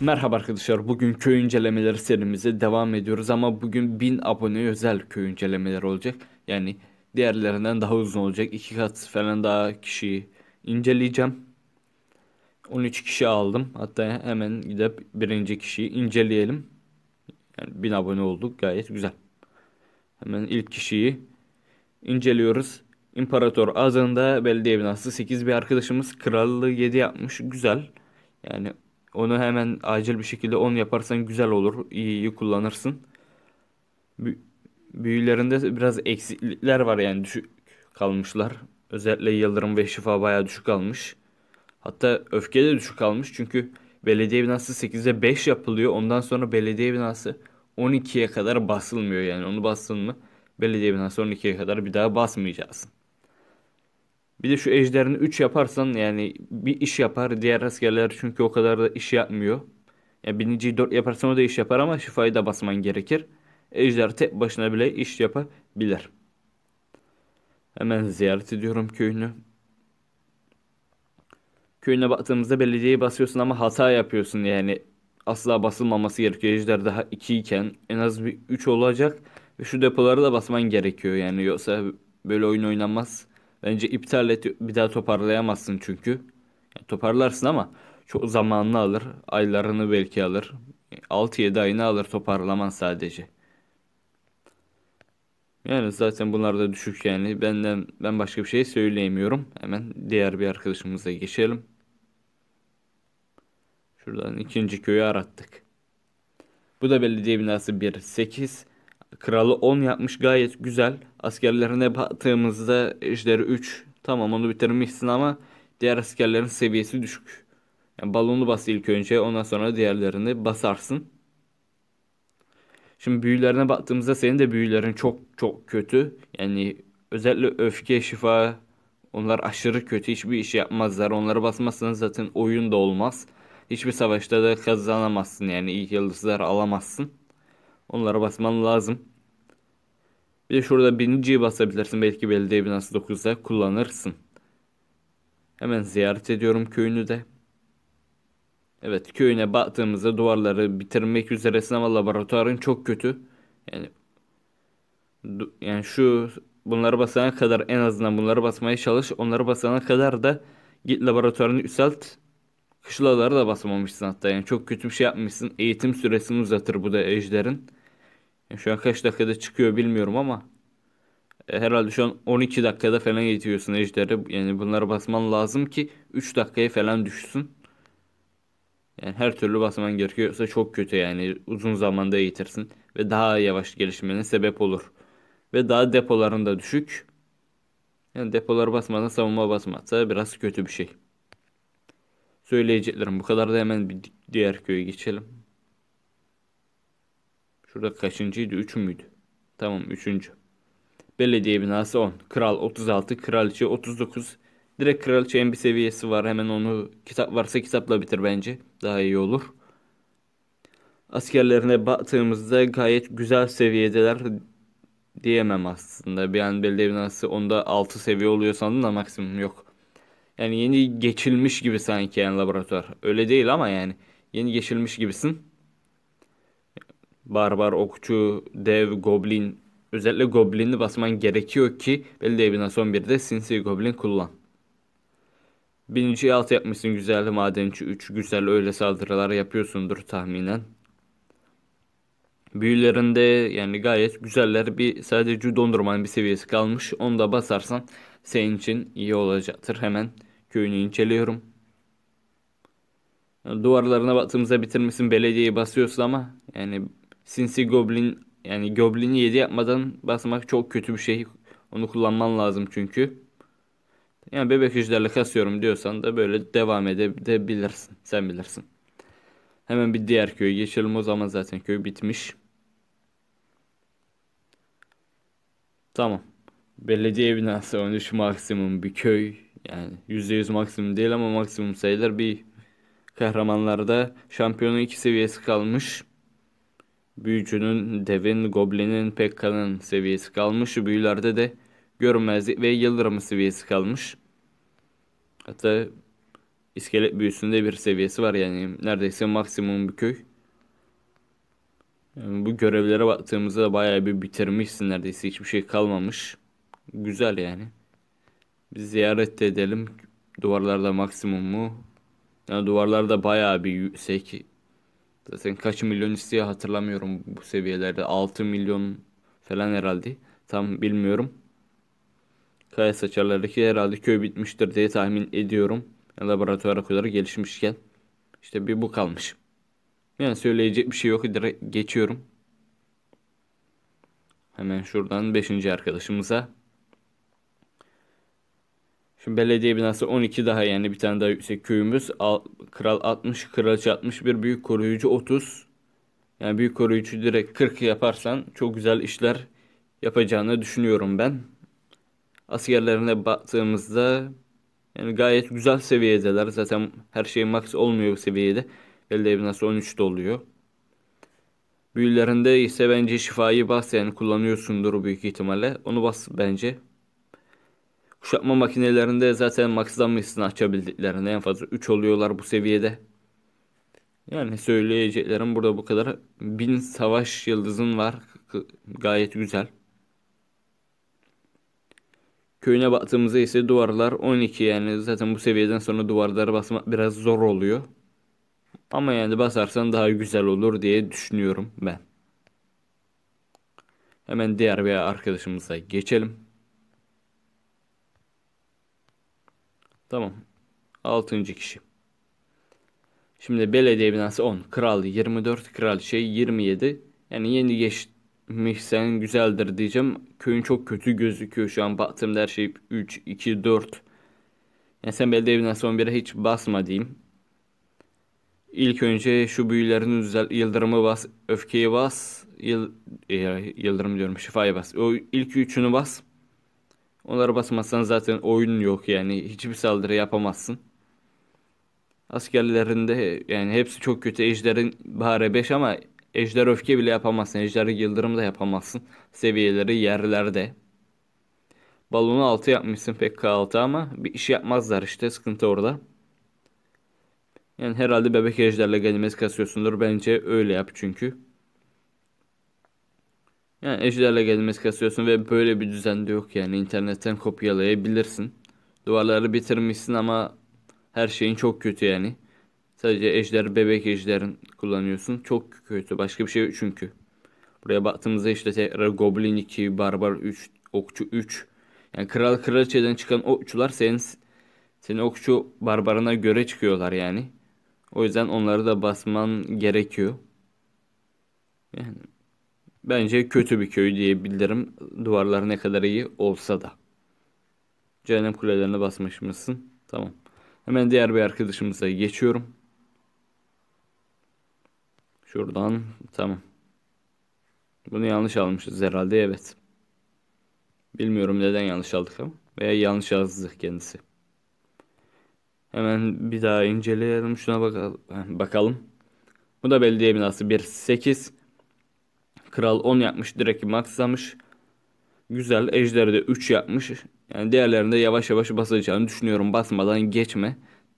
Merhaba arkadaşlar bugün köy incelemeleri serimize devam ediyoruz ama bugün 1000 abone özel köy incelemeleri olacak. Yani diğerlerinden daha uzun olacak. 2 kat falan daha kişiyi inceleyeceğim. 13 kişi aldım. Hatta hemen gidip birinci kişiyi inceleyelim. Yani 1000 abone olduk gayet güzel. Hemen ilk kişiyi inceliyoruz. İmparator adında belediye binası 8 bir arkadaşımız krallığı 7 yapmış. Güzel. Yani onu hemen acil bir şekilde on yaparsan güzel olur. İyi iyi kullanırsın. büyülerinde biraz eksiklikler var yani düşük kalmışlar. Özellikle yıldırım ve şifa bayağı düşük kalmış. Hatta öfke de düşük kalmış çünkü belediye binası 8'e 5 yapılıyor. Ondan sonra belediye binası 12'ye kadar basılmıyor yani. Onu bastın mı belediye binası 12'ye kadar bir daha basmayacaksın. Bir de şu ejderini 3 yaparsan yani bir iş yapar. Diğer askerler çünkü o kadar da iş yapmıyor. Ya birinciyi 4 yaparsan o da iş yapar ama şifayı da basman gerekir. Ejder tek başına bile iş yapabilir. Hemen ziyaret ediyorum köyünü. Köyüne baktığımızda belediyeyi basıyorsun ama hata yapıyorsun yani. Asla basılmaması gerekiyor. Ejder daha 2 iken en az bir 3 olacak. Ve şu depoları da basman gerekiyor yani. Yoksa böyle oyun oynanmaz. Bence iptal et bir daha toparlayamazsın çünkü. Yani toparlarsın ama çok zamanını alır. Aylarını belki alır. 6-7 ayını alır toparlaman sadece. Yani zaten bunlar da düşük yani. Benden ben başka bir şey söyleyemiyorum. Hemen diğer bir arkadaşımıza geçelim. Şuradan ikinci köyü arattık. Bu da belediye binası 1 8 Kralı 10 yapmış gayet güzel. Askerlerine baktığımızda ejderi 3. Tamam onu bitirmişsin ama diğer askerlerin seviyesi düşük. Yani balonu bas ilk önce ondan sonra diğerlerini basarsın. Şimdi büyülerine baktığımızda senin de büyülerin çok çok kötü. Yani özellikle öfke, şifa onlar aşırı kötü. Hiçbir iş yapmazlar. Onları basmazsanız zaten oyun da olmaz. Hiçbir savaşta da kazanamazsın yani ilk yıldızları alamazsın. Onlara basman lazım. Bir de şurada birinciyi basabilirsin. Belki belediye binası 9'da kullanırsın. Hemen ziyaret ediyorum köyünü de. Evet köyüne baktığımızda duvarları bitirmek üzeresin ama laboratuvarın çok kötü. Yani yani şu bunları basana kadar en azından bunları basmaya çalış. Onları basana kadar da git laboratuvarını üselt. Kışlaları da basmamışsın hatta yani çok kötü bir şey yapmışsın. Eğitim süresini uzatır bu da ejderin. Şu an kaç dakikada çıkıyor bilmiyorum ama e, herhalde şu an 12 dakikada falan yetiyorsun ejderi. Yani bunları basman lazım ki 3 dakikaya falan düşsün. Yani her türlü basman gerekiyorsa çok kötü yani uzun zamanda eğitirsin ve daha yavaş gelişmene sebep olur. Ve daha depoların da düşük. Yani depolar basmadan savunma basmazsa biraz kötü bir şey. Söyleyeceklerim bu kadar da hemen bir diğer köye geçelim. Şurada kaçıncıydı? Üç müydü? Tamam üçüncü. Belediye binası 10. Kral 36. Kraliçe 39. Direkt kraliçenin bir seviyesi var. Hemen onu kitap varsa kitapla bitir bence. Daha iyi olur. Askerlerine baktığımızda gayet güzel seviyedeler diyemem aslında. Bir an belediye binası onda 6 seviye oluyor sandım da maksimum yok. Yani yeni geçilmiş gibi sanki yani laboratuvar. Öyle değil ama yani yeni geçilmiş gibisin barbar, okçu, dev, goblin özellikle goblin'i basman gerekiyor ki belli evinden son bir de sinsi goblin kullan. Birinciyi alt yapmışsın güzel madenci 3 güzel öyle saldırılar yapıyorsundur tahminen. Büyülerinde yani gayet güzeller bir sadece dondurmanın bir seviyesi kalmış. Onu da basarsan senin için iyi olacaktır. Hemen köyünü inceliyorum. Duvarlarına baktığımızda bitirmişsin belediyeyi basıyorsun ama yani sinsi goblin yani goblini 7 yapmadan basmak çok kötü bir şey. Onu kullanman lazım çünkü. Yani bebek ejderle kasıyorum diyorsan da böyle devam edebilirsin. Sen bilirsin. Hemen bir diğer köy geçelim. O zaman zaten köy bitmiş. Tamam. Belediye binası 13 maksimum bir köy. Yani %100 maksimum değil ama maksimum sayılır. Bir kahramanlarda şampiyonun iki seviyesi kalmış. Büyücünün, devin, goblinin, pekkanın seviyesi kalmış. Büyülerde de görmezlik ve yıldırım seviyesi kalmış. Hatta iskelet büyüsünde bir seviyesi var yani. Neredeyse maksimum bir köy. Yani bu görevlere baktığımızda bayağı bir bitirmişsin neredeyse. Hiçbir şey kalmamış. Güzel yani. Biz ziyaret edelim. Duvarlarda maksimum mu? Yani duvarlarda bayağı bir yüksek Zaten kaç milyon istiyor hatırlamıyorum bu seviyelerde. 6 milyon falan herhalde. Tam bilmiyorum. Kaya saçarlardaki herhalde köy bitmiştir diye tahmin ediyorum. Laboratuvara kadar gelişmişken. işte bir bu kalmış. Yani söyleyecek bir şey yok. Direkt geçiyorum. Hemen şuradan 5. arkadaşımıza Şimdi belediye binası 12 daha yani bir tane daha yüksek köyümüz. Kral 60, kraliçe 61, büyük koruyucu 30. Yani büyük koruyucu direkt 40 yaparsan çok güzel işler yapacağını düşünüyorum ben. Askerlerine baktığımızda yani gayet güzel seviyedeler. Zaten her şey max olmuyor bu seviyede. Belediye binası 13 doluyor Büyülerinde ise bence şifayı bas yani kullanıyorsundur büyük ihtimalle. Onu bas bence. Kuşatma makinelerinde zaten maksimum maksimamasını açabildiklerinde en fazla 3 oluyorlar bu seviyede. Yani söyleyeceklerim burada bu kadar. Bin savaş yıldızın var. Gayet güzel. Köyüne baktığımızda ise duvarlar 12 yani zaten bu seviyeden sonra duvarlara basmak biraz zor oluyor. Ama yani basarsan daha güzel olur diye düşünüyorum ben. Hemen diğer bir arkadaşımıza geçelim. Tamam. Altıncı kişi. Şimdi belediye binası 10. Kral 24. Kral şey 27. Yani yeni geçmişsen güzeldir diyeceğim. Köyün çok kötü gözüküyor şu an baktığımda her şey 3, 2, 4. Yani sen belediye binası 11'e hiç basma diyeyim. İlk önce şu büyülerini düzel. Yıldırımı bas. Öfkeyi bas. Yıl, e, yıldırım diyorum. Şifayı bas. O ilk üçünü bas. Onlara basmazsan zaten oyun yok yani. Hiçbir saldırı yapamazsın. Askerlerinde yani hepsi çok kötü. Ejder'in bahare 5 ama Ejder öfke bile yapamazsın. Ejder yıldırım da yapamazsın. Seviyeleri yerlerde. Balonu 6 yapmışsın pek K6 ama bir iş yapmazlar işte sıkıntı orada. Yani herhalde bebek ejderle ganimez kasıyorsundur. Bence öyle yap çünkü. Yani eşlerle gelmez kasıyorsun ve böyle bir düzen de yok yani. internetten kopyalayabilirsin. Duvarları bitirmişsin ama her şeyin çok kötü yani. Sadece ejder, bebek ejderin kullanıyorsun. Çok kötü. Başka bir şey yok çünkü. Buraya baktığımızda işte tekrar Goblin 2, Barbar 3, Okçu 3. Yani kral kraliçeden çıkan okçular senin, senin okçu barbarına göre çıkıyorlar yani. O yüzden onları da basman gerekiyor. Yani Bence kötü bir köy diyebilirim. duvarlar ne kadar iyi olsa da. Cehennem kulelerine basmış mısın? Tamam. Hemen diğer bir arkadaşımıza geçiyorum. Şuradan tamam. Bunu yanlış almışız herhalde evet. Bilmiyorum neden yanlış aldık ama. Veya yanlış yazdı kendisi. Hemen bir daha inceleyelim şuna bakalım. Bakalım. Bu da belediye binası 1.8. Kral 10 yapmış. direkt maxlamış. Güzel. Ejder de 3 yapmış. Yani diğerlerinde yavaş yavaş basacağını düşünüyorum. Basmadan geçme.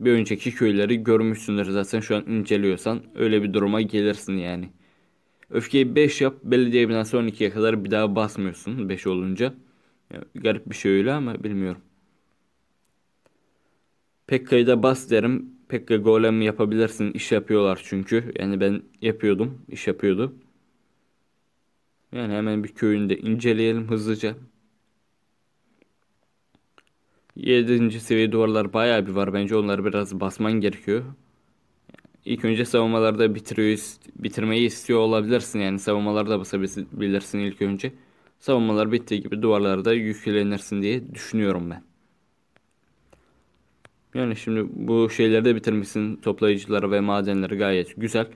Bir önceki köyleri görmüşsündür zaten şu an inceliyorsan. Öyle bir duruma gelirsin yani. Öfkeyi 5 yap. Belediye binası 12'ye kadar bir daha basmıyorsun 5 olunca. Yani garip bir şey öyle ama bilmiyorum. Pekka'yı da bas derim. Pekka golem yapabilirsin. İş yapıyorlar çünkü. Yani ben yapıyordum. iş yapıyordu. Yani hemen bir köyünde inceleyelim hızlıca. 7. seviye duvarlar bayağı bir var. Bence onları biraz basman gerekiyor. İlk önce savunmalarda bitiriyor, bitirmeyi istiyor olabilirsin. Yani savunmalarda basabilirsin ilk önce. Savunmalar bittiği gibi duvarlarda yüklenirsin diye düşünüyorum ben. Yani şimdi bu şeyleri de bitirmişsin. Toplayıcıları ve madenleri gayet güzel.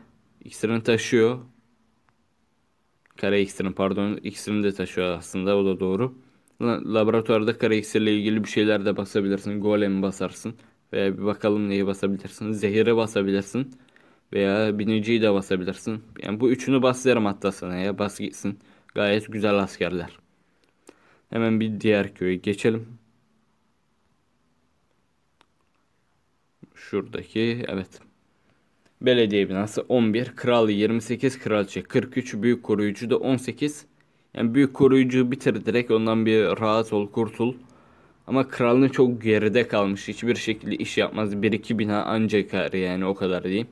İkisini taşıyor. Kara iksirin pardon. İksirini de taşıyor aslında. O da doğru. Laboratuvarda kara iksirle ilgili bir şeyler de basabilirsin. Golem basarsın. Veya bir bakalım neyi basabilirsin. zehire basabilirsin. Veya biniciyi de basabilirsin. Yani bu üçünü bas derim hatta sana ya. Bas gitsin. Gayet güzel askerler. Hemen bir diğer köye geçelim. Şuradaki evet belediye binası 11, kral 28, kraliçe 43, büyük koruyucu da 18. Yani büyük koruyucu bitir direkt ondan bir rahat ol kurtul. Ama kralın çok geride kalmış. Hiçbir şekilde iş yapmaz. bir iki bina ancak yarı yani o kadar diyeyim.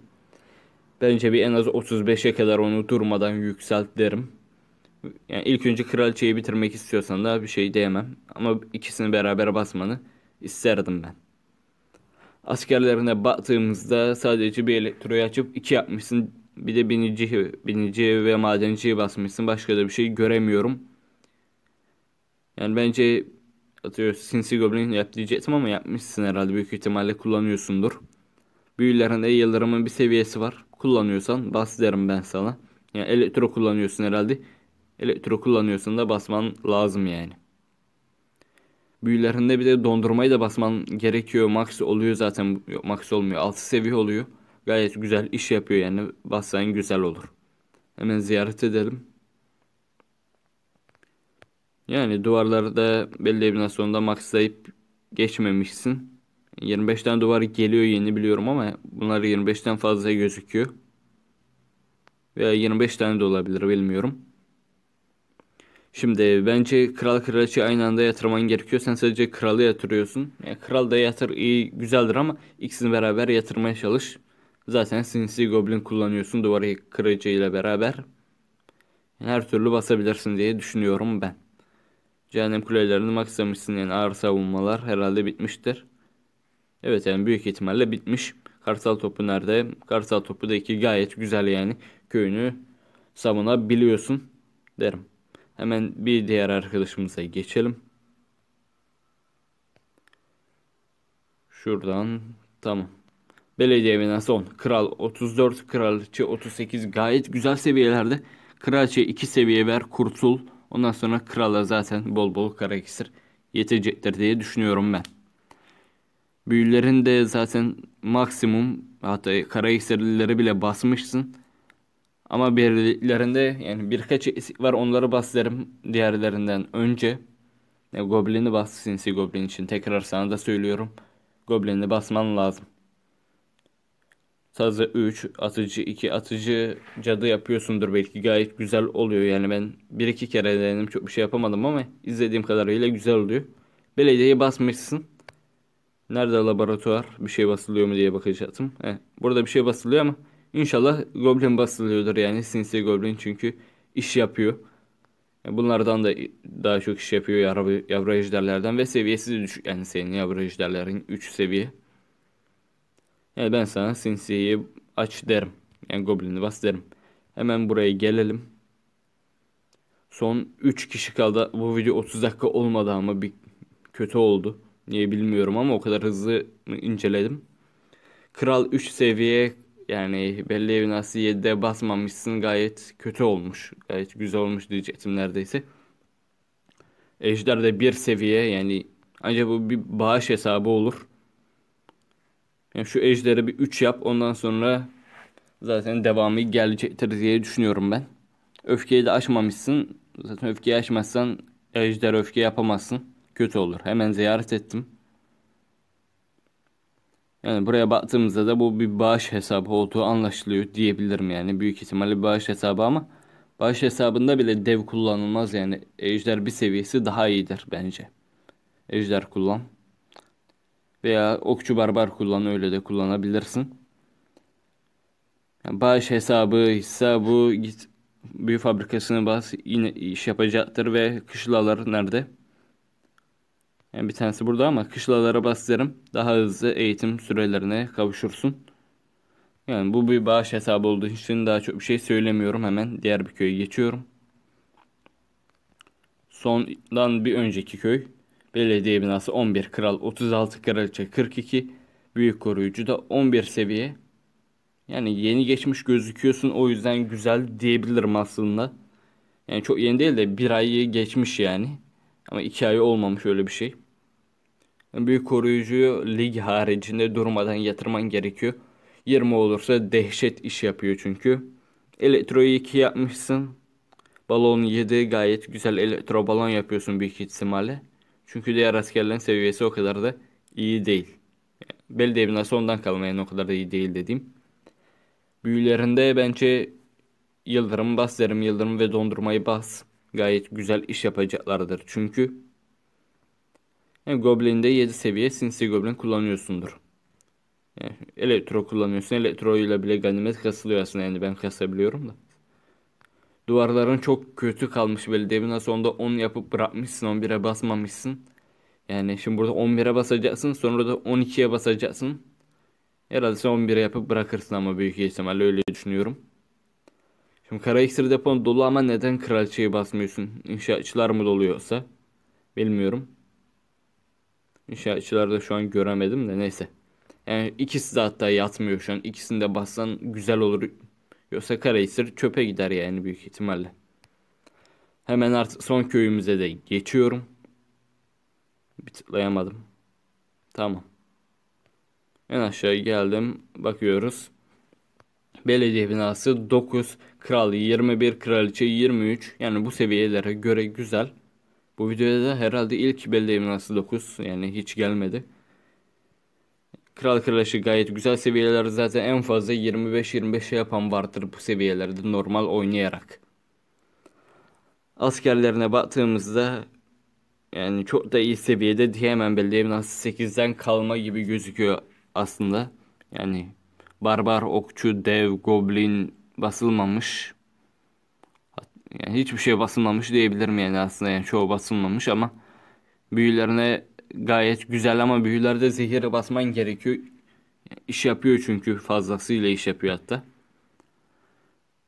Bence bir en az 35'e kadar onu durmadan yükselt derim. Yani ilk önce kraliçeyi bitirmek istiyorsan daha bir şey diyemem. Ama ikisini beraber basmanı isterdim ben askerlerine baktığımızda sadece bir elektroyu açıp iki yapmışsın. Bir de binici, binici ve madenciyi basmışsın. Başka da bir şey göremiyorum. Yani bence atıyor Sinsi Goblin yap diyecektim ama yapmışsın herhalde. Büyük ihtimalle kullanıyorsundur. Büyülerinde yıldırımın bir seviyesi var. Kullanıyorsan bas derim ben sana. Yani elektro kullanıyorsun herhalde. Elektro kullanıyorsan da basman lazım yani. Büyülerinde bir de dondurmayı da basman gerekiyor. Max oluyor zaten. Yok, max olmuyor. altı seviye oluyor. Gayet güzel iş yapıyor yani. Bassan güzel olur. Hemen ziyaret edelim. Yani duvarlarda belli bir evinasyonda maxlayıp geçmemişsin. 25'ten duvar geliyor yeni biliyorum ama bunlar 25'ten fazla gözüküyor. Veya 25 tane de olabilir bilmiyorum. Şimdi bence kral kraliçe aynı anda yatırman gerekiyor. Sen sadece kralı yatırıyorsun. Yani kral da yatır iyi güzeldir ama ikisini beraber yatırmaya çalış. Zaten sinsi goblin kullanıyorsun duvarı kırıcı ile beraber. Yani her türlü basabilirsin diye düşünüyorum ben. Cehennem kulelerini maksamışsın yani ağır savunmalar herhalde bitmiştir. Evet yani büyük ihtimalle bitmiş. Kartal topu nerede? Kartal topu da iki gayet güzel yani köyünü savunabiliyorsun derim. Hemen bir diğer arkadaşımıza geçelim. Şuradan tamam. Belediye binası 10. Kral 34, kraliçe 38 gayet güzel seviyelerde. Kraliçe 2 seviye ver kurtul. Ondan sonra krala zaten bol bol kara iksir yetecektir diye düşünüyorum ben. Büyülerin de zaten maksimum hatta kara bile basmışsın. Ama birilerinde yani birkaç eksik var onları baslarım diğerlerinden önce. Yani e, Goblin'i bas sinsi Goblin için tekrar sana da söylüyorum. Goblin'i basman lazım. Sazı 3, atıcı 2, atıcı cadı yapıyorsundur belki gayet güzel oluyor. Yani ben bir iki kere denedim çok bir şey yapamadım ama izlediğim kadarıyla güzel oluyor. Belediyeyi basmışsın. Nerede laboratuvar? Bir şey basılıyor mu diye bakacaktım. Heh, burada bir şey basılıyor ama İnşallah Goblin basılıyordur yani Sinsi Goblin çünkü iş yapıyor. bunlardan da daha çok iş yapıyor yavru, yavru ejderlerden ve seviyesi de düşük yani senin yavru ejderlerin 3 seviye. Yani ben sana Sinsi'yi aç derim. Yani Goblin'i bas derim. Hemen buraya gelelim. Son 3 kişi kaldı. Bu video 30 dakika olmadı ama bir kötü oldu. Niye bilmiyorum ama o kadar hızlı inceledim. Kral 3 seviye yani belli evin asiyede basmamışsın gayet kötü olmuş. Gayet güzel olmuş diyecektim neredeyse. Ejder de bir seviye yani ancak bu bir bağış hesabı olur. Yani şu ejderi bir 3 yap ondan sonra zaten devamı gelecektir diye düşünüyorum ben. Öfkeyi de aşmamışsın. Zaten öfkeyi aşmazsan ejder öfke yapamazsın. Kötü olur. Hemen ziyaret ettim. Yani buraya baktığımızda da bu bir bağış hesabı olduğu anlaşılıyor diyebilirim yani. Büyük ihtimalle bir bağış hesabı ama bağış hesabında bile dev kullanılmaz yani. Ejder bir seviyesi daha iyidir bence. Ejder kullan. Veya okçu barbar kullan öyle de kullanabilirsin. Yani bağış hesabı, hesabı git büyü fabrikasını bas yine iş yapacaktır ve kışlalar nerede? Yani bir tanesi burada ama kışlalara bastırım. Daha hızlı eğitim sürelerine kavuşursun. Yani bu bir bağış hesabı olduğu için daha çok bir şey söylemiyorum. Hemen diğer bir köye geçiyorum. Sondan bir önceki köy. Belediye binası 11 kral 36 kraliçe 42 büyük koruyucu da 11 seviye. Yani yeni geçmiş gözüküyorsun o yüzden güzel diyebilirim aslında. Yani çok yeni değil de bir ayı geçmiş yani. Ama 2 ay olmamış öyle bir şey. Büyük koruyucuyu lig haricinde durmadan yatırman gerekiyor. 20 olursa dehşet iş yapıyor çünkü. Elektroyu 2 yapmışsın. Balon 7 gayet güzel elektro balon yapıyorsun büyük ihtimalle. Çünkü diğer askerlerin seviyesi o kadar da iyi değil. Belediye nasıl ondan kalmayan o kadar da iyi değil dediğim. Büyülerinde bence Yıldırım bas derim. Yıldırım ve dondurmayı bas gayet güzel iş yapacaklardır. Çünkü yani Goblin'de 7 seviye sinsi Goblin kullanıyorsundur. Yani elektro kullanıyorsun. Elektro ile bile ganimet kasılıyor aslında. Yani ben kasabiliyorum da. Duvarların çok kötü kalmış böyle. Devin onda 10 yapıp bırakmışsın. 11'e basmamışsın. Yani şimdi burada 11'e basacaksın. Sonra da 12'ye basacaksın. Herhalde sen 11'e yapıp bırakırsın ama büyük ihtimalle öyle düşünüyorum. Şimdi kara iksir depon dolu ama neden kraliçeyi basmıyorsun? İnşaatçılar mı doluyorsa? Bilmiyorum. İnşaatçıları da şu an göremedim de neyse. Yani ikisi de hatta yatmıyor şu an. İkisini de bassan güzel olur. Yoksa Karahisar çöpe gider yani büyük ihtimalle. Hemen artık son köyümüze de geçiyorum. Bir tıklayamadım. Tamam. En aşağı geldim. Bakıyoruz belediye binası 9, kral 21, kraliçe 23. Yani bu seviyelere göre güzel. Bu videoda herhalde ilk belediye binası 9 yani hiç gelmedi. Kral kraliçe gayet güzel seviyeler zaten en fazla 25-25 şey yapan vardır bu seviyelerde normal oynayarak. Askerlerine baktığımızda yani çok da iyi seviyede diyemem belediye binası 8'den kalma gibi gözüküyor aslında. Yani barbar, okçu, dev, goblin basılmamış. Yani hiçbir şey basılmamış diyebilir miyim yani aslında yani çoğu basılmamış ama büyülerine gayet güzel ama büyülerde zehire basman gerekiyor. İş yapıyor çünkü fazlasıyla iş yapıyor hatta.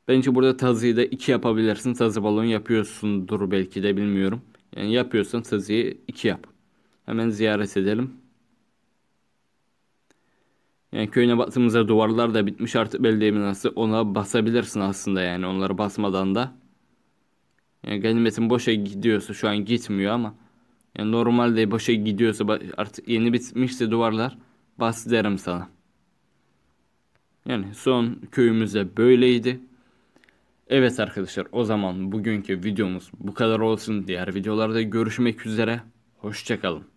Bence burada tazıyı da 2 yapabilirsin. Tazı balon yapıyorsundur belki de bilmiyorum. Yani yapıyorsan tazıyı iki yap. Hemen ziyaret edelim. Yani köyüne baktığımızda duvarlar da bitmiş artık belediye binası. Ona basabilirsin aslında yani onları basmadan da. Yani ganimetin boşa gidiyorsa şu an gitmiyor ama. Yani normalde boşa gidiyorsa artık yeni bitmişse duvarlar bas derim sana. Yani son köyümüzde böyleydi. Evet arkadaşlar o zaman bugünkü videomuz bu kadar olsun. Diğer videolarda görüşmek üzere. Hoşçakalın.